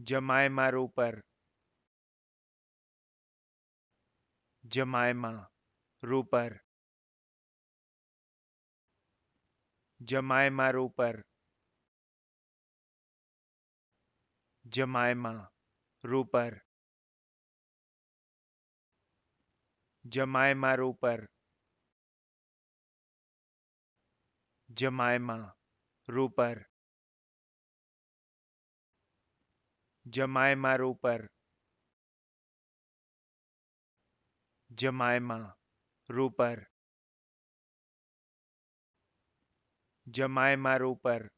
जमाए जमाए मार ऊपर मा रूपर जमायमा रोपर जमायमा रोपर जमायमा रोपर जमायमा रोपर जमायमा रोपर जमायमा रोपर मारो पर जमायमा रोपर पर रोपर मारो पर